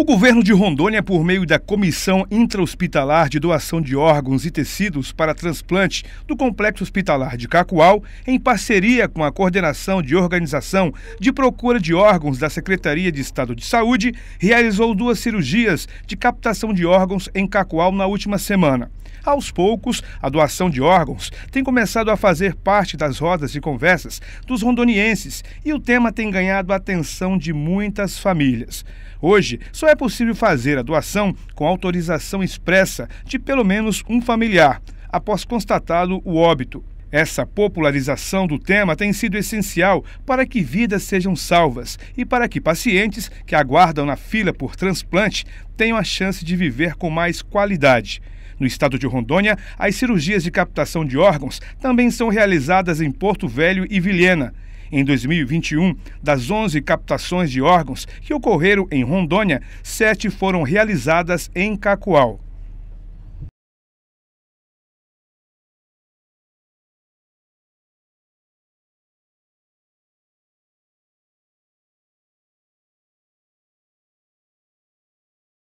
O governo de Rondônia, por meio da Comissão Intra-Hospitalar de Doação de Órgãos e Tecidos para Transplante do Complexo Hospitalar de Cacoal, em parceria com a Coordenação de Organização de Procura de Órgãos da Secretaria de Estado de Saúde, realizou duas cirurgias de captação de órgãos em Cacoal na última semana. Aos poucos, a doação de órgãos tem começado a fazer parte das rodas de conversas dos rondonienses e o tema tem ganhado a atenção de muitas famílias. Hoje, só é possível fazer a doação com autorização expressa de pelo menos um familiar, após constatado o óbito. Essa popularização do tema tem sido essencial para que vidas sejam salvas e para que pacientes que aguardam na fila por transplante tenham a chance de viver com mais qualidade. No estado de Rondônia, as cirurgias de captação de órgãos também são realizadas em Porto Velho e Vilhena. Em 2021, das 11 captações de órgãos que ocorreram em Rondônia, sete foram realizadas em Cacoal.